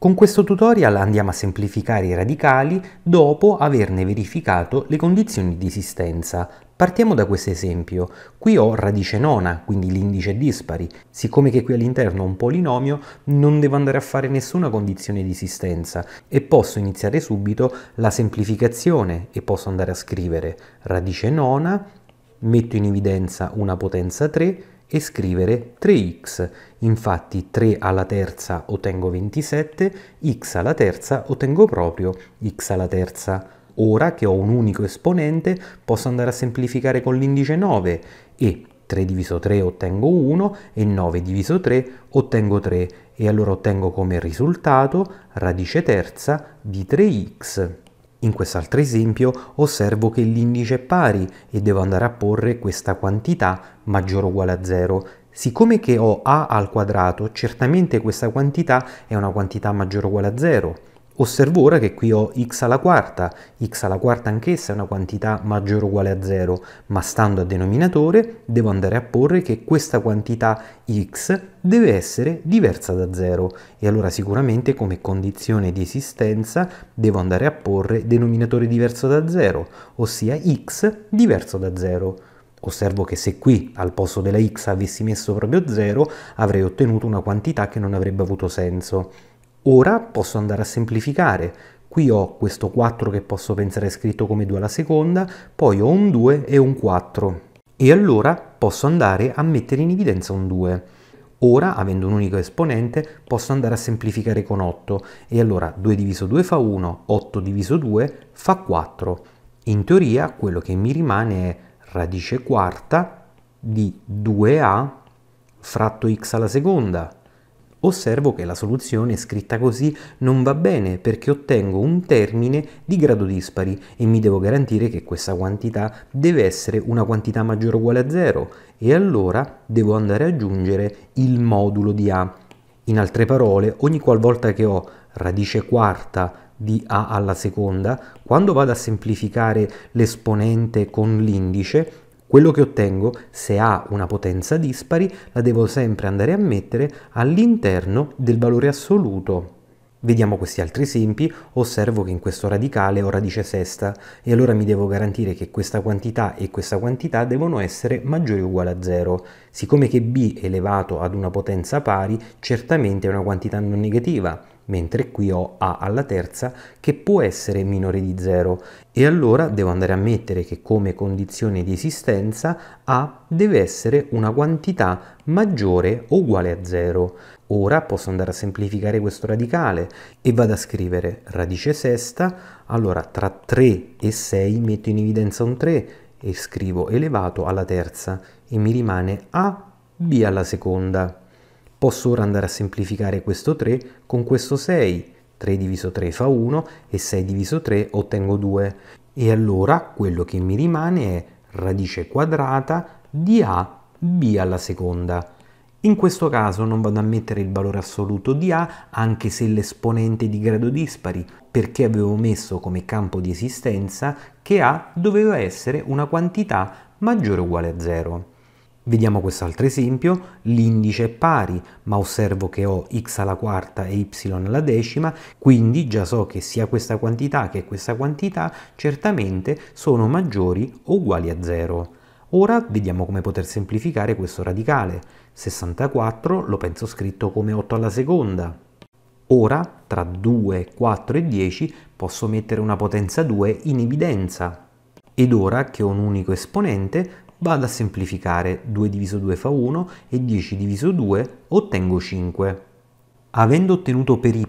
Con questo tutorial andiamo a semplificare i radicali dopo averne verificato le condizioni di esistenza. Partiamo da questo esempio. Qui ho radice nona, quindi l'indice dispari. Siccome che qui all'interno ho un polinomio, non devo andare a fare nessuna condizione di esistenza e posso iniziare subito la semplificazione e posso andare a scrivere radice nona, metto in evidenza una potenza 3, e scrivere 3x. Infatti 3 alla terza ottengo 27, x alla terza ottengo proprio x alla terza. Ora che ho un unico esponente posso andare a semplificare con l'indice 9 e 3 diviso 3 ottengo 1 e 9 diviso 3 ottengo 3 e allora ottengo come risultato radice terza di 3x in quest'altro esempio osservo che l'indice è pari e devo andare a porre questa quantità maggiore o uguale a 0. Siccome che ho a al quadrato, certamente questa quantità è una quantità maggiore o uguale a 0 Osservo ora che qui ho x alla quarta, x alla quarta anch'essa è una quantità maggiore o uguale a 0, ma stando a denominatore devo andare a porre che questa quantità x deve essere diversa da 0 e allora sicuramente come condizione di esistenza devo andare a porre denominatore diverso da 0, ossia x diverso da 0. Osservo che se qui al posto della x avessi messo proprio 0 avrei ottenuto una quantità che non avrebbe avuto senso. Ora posso andare a semplificare. Qui ho questo 4 che posso pensare è scritto come 2 alla seconda, poi ho un 2 e un 4. E allora posso andare a mettere in evidenza un 2. Ora, avendo un unico esponente, posso andare a semplificare con 8 e allora 2 diviso 2 fa 1, 8 diviso 2 fa 4. In teoria quello che mi rimane è radice quarta di 2a fratto x alla seconda Osservo che la soluzione scritta così non va bene perché ottengo un termine di grado dispari e mi devo garantire che questa quantità deve essere una quantità maggiore o uguale a 0 e allora devo andare ad aggiungere il modulo di A. In altre parole, ogni qualvolta che ho radice quarta di a alla seconda, quando vado a semplificare l'esponente con l'indice, quello che ottengo, se ha una potenza dispari, la devo sempre andare a mettere all'interno del valore assoluto. Vediamo questi altri esempi, osservo che in questo radicale ho radice sesta e allora mi devo garantire che questa quantità e questa quantità devono essere maggiori o uguali a 0. Siccome che b elevato ad una potenza pari certamente è una quantità non negativa, mentre qui ho a alla terza che può essere minore di 0 e allora devo andare a mettere che come condizione di esistenza a deve essere una quantità maggiore o uguale a 0. Ora posso andare a semplificare questo radicale e vado a scrivere radice sesta, allora tra 3 e 6 metto in evidenza un 3 e scrivo elevato alla terza e mi rimane a b alla seconda. Posso ora andare a semplificare questo 3 con questo 6. 3 diviso 3 fa 1 e 6 diviso 3 ottengo 2. E allora quello che mi rimane è radice quadrata di a b alla seconda. In questo caso non vado a mettere il valore assoluto di A anche se l'esponente di grado dispari, perché avevo messo come campo di esistenza che A doveva essere una quantità maggiore o uguale a 0. Vediamo questo altro esempio, l'indice è pari, ma osservo che ho x alla quarta e y alla decima, quindi già so che sia questa quantità che questa quantità certamente sono maggiori o uguali a 0. Ora vediamo come poter semplificare questo radicale. 64 lo penso scritto come 8 alla seconda. Ora, tra 2, 4 e 10, posso mettere una potenza 2 in evidenza. Ed ora che ho un unico esponente, vado a semplificare 2 diviso 2 fa 1 e 10 diviso 2 ottengo 5. Avendo ottenuto per y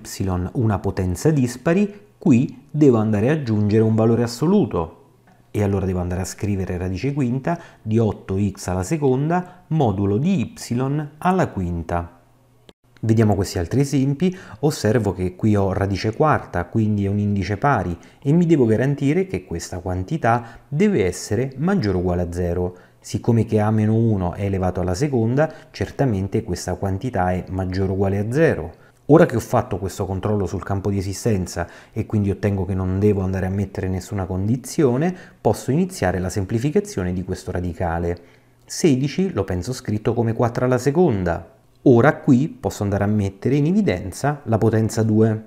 una potenza dispari, qui devo andare a aggiungere un valore assoluto. E allora devo andare a scrivere radice quinta di 8x alla seconda modulo di y alla quinta. Vediamo questi altri esempi, osservo che qui ho radice quarta, quindi è un indice pari e mi devo garantire che questa quantità deve essere maggiore o uguale a 0. Siccome che a meno 1 è elevato alla seconda, certamente questa quantità è maggiore o uguale a 0. Ora che ho fatto questo controllo sul campo di esistenza e quindi ottengo che non devo andare a mettere nessuna condizione, posso iniziare la semplificazione di questo radicale. 16 lo penso scritto come 4 alla seconda, Ora qui posso andare a mettere in evidenza la potenza 2.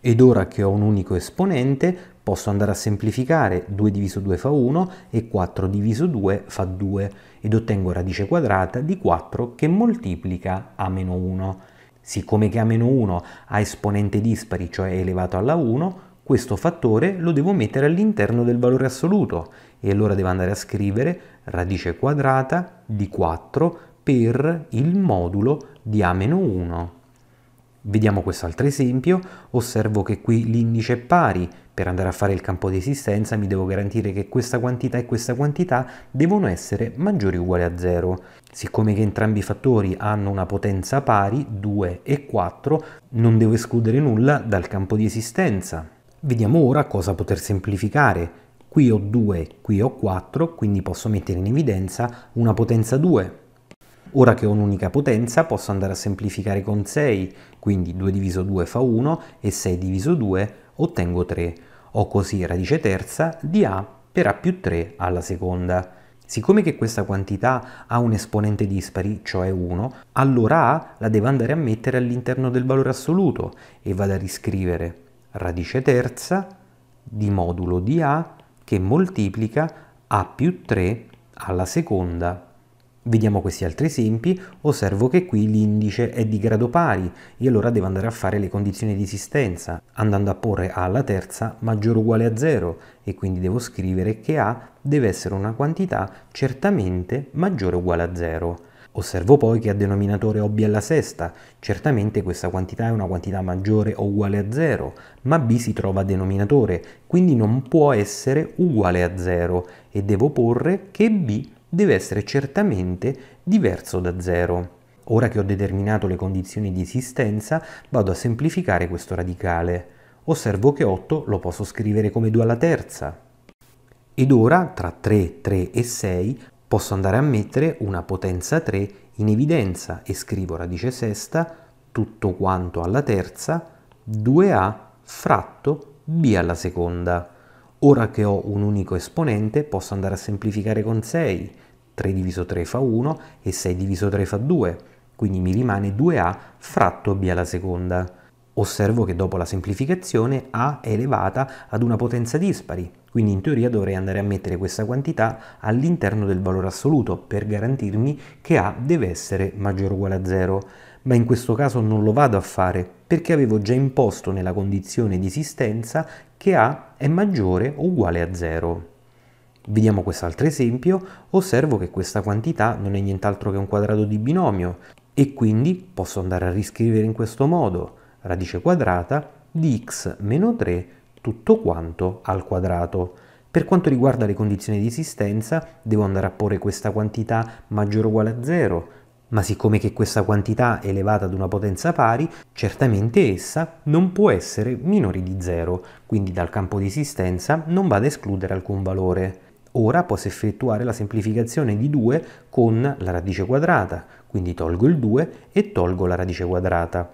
Ed ora che ho un unico esponente posso andare a semplificare 2 diviso 2 fa 1 e 4 diviso 2 fa 2 ed ottengo radice quadrata di 4 che moltiplica a meno 1. Siccome che a meno 1 ha esponente dispari, cioè elevato alla 1, questo fattore lo devo mettere all'interno del valore assoluto e allora devo andare a scrivere radice quadrata di 4 per il modulo di A 1. Vediamo quest'altro esempio, osservo che qui l'indice è pari, per andare a fare il campo di esistenza mi devo garantire che questa quantità e questa quantità devono essere maggiori o uguali a 0. Siccome che entrambi i fattori hanno una potenza pari, 2 e 4, non devo escludere nulla dal campo di esistenza. Vediamo ora cosa poter semplificare. Qui ho 2, qui ho 4, quindi posso mettere in evidenza una potenza 2 Ora che ho un'unica potenza posso andare a semplificare con 6, quindi 2 diviso 2 fa 1 e 6 diviso 2 ottengo 3. Ho così radice terza di a per a più 3 alla seconda. Siccome che questa quantità ha un esponente dispari, cioè 1, allora a la devo andare a mettere all'interno del valore assoluto e vado a riscrivere radice terza di modulo di a che moltiplica a più 3 alla seconda Vediamo questi altri esempi, osservo che qui l'indice è di grado pari e allora devo andare a fare le condizioni di esistenza, andando a porre A alla terza maggiore o uguale a 0 e quindi devo scrivere che A deve essere una quantità certamente maggiore o uguale a 0. Osservo poi che a denominatore ho b alla sesta, certamente questa quantità è una quantità maggiore o uguale a 0, ma b si trova a denominatore, quindi non può essere uguale a 0 e devo porre che b deve essere certamente diverso da zero. Ora che ho determinato le condizioni di esistenza, vado a semplificare questo radicale. Osservo che 8 lo posso scrivere come 2 alla terza. Ed ora, tra 3, 3 e 6, posso andare a mettere una potenza 3 in evidenza e scrivo radice sesta tutto quanto alla terza 2a fratto b alla seconda. Ora che ho un unico esponente posso andare a semplificare con 6, 3 diviso 3 fa 1 e 6 diviso 3 fa 2, quindi mi rimane 2a fratto b alla seconda. Osservo che dopo la semplificazione a è elevata ad una potenza dispari, quindi in teoria dovrei andare a mettere questa quantità all'interno del valore assoluto per garantirmi che a deve essere maggiore o uguale a 0 ma in questo caso non lo vado a fare perché avevo già imposto nella condizione di esistenza che A è maggiore o uguale a 0. Vediamo quest'altro esempio, osservo che questa quantità non è nient'altro che un quadrato di binomio e quindi posso andare a riscrivere in questo modo radice quadrata di x meno 3 tutto quanto al quadrato. Per quanto riguarda le condizioni di esistenza, devo andare a porre questa quantità maggiore o uguale a 0, ma siccome che questa quantità è elevata ad una potenza pari, certamente essa non può essere minore di 0, quindi dal campo di esistenza non va ad escludere alcun valore. Ora posso effettuare la semplificazione di 2 con la radice quadrata, quindi tolgo il 2 e tolgo la radice quadrata.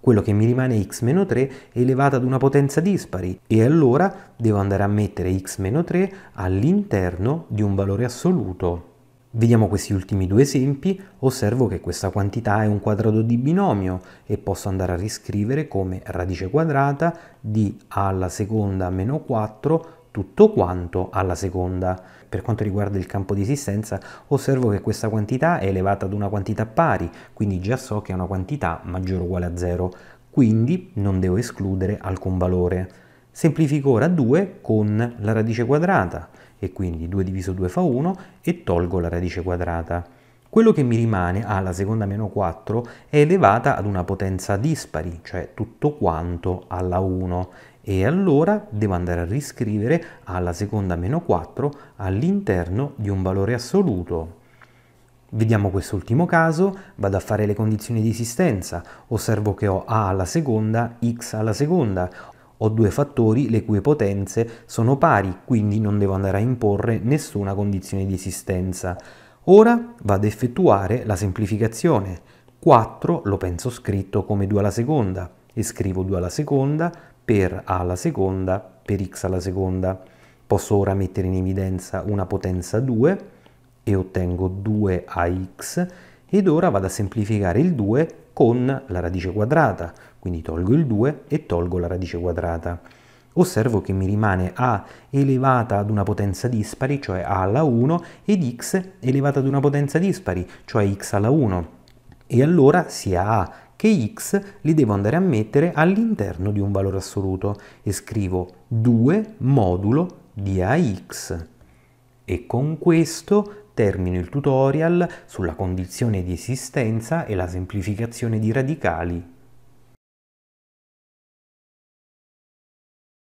Quello che mi rimane è x-3 elevato ad una potenza dispari e allora devo andare a mettere x-3 all'interno di un valore assoluto. Vediamo questi ultimi due esempi, osservo che questa quantità è un quadrato di binomio e posso andare a riscrivere come radice quadrata di a alla seconda meno 4 tutto quanto alla seconda. Per quanto riguarda il campo di esistenza, osservo che questa quantità è elevata ad una quantità pari, quindi già so che è una quantità maggiore o uguale a 0, quindi non devo escludere alcun valore. Semplifico ora 2 con la radice quadrata e quindi 2 diviso 2 fa 1 e tolgo la radice quadrata. Quello che mi rimane alla ah, seconda meno 4 è elevata ad una potenza dispari, cioè tutto quanto alla 1 e allora devo andare a riscrivere alla seconda meno 4 all'interno di un valore assoluto. Vediamo quest'ultimo caso, vado a fare le condizioni di esistenza, osservo che ho a alla seconda, x alla seconda, ho due fattori le cui potenze sono pari, quindi non devo andare a imporre nessuna condizione di esistenza. Ora vado ad effettuare la semplificazione. 4 lo penso scritto come 2 alla seconda e scrivo 2 alla seconda per a alla seconda per x alla seconda. Posso ora mettere in evidenza una potenza 2 e ottengo 2 ax ed ora vado a semplificare il 2 con la radice quadrata quindi tolgo il 2 e tolgo la radice quadrata. Osservo che mi rimane a elevata ad una potenza dispari, cioè a alla 1, ed x elevata ad una potenza dispari, cioè x alla 1. E allora sia a che x li devo andare a mettere all'interno di un valore assoluto e scrivo 2 modulo di ax. E con questo termino il tutorial sulla condizione di esistenza e la semplificazione di radicali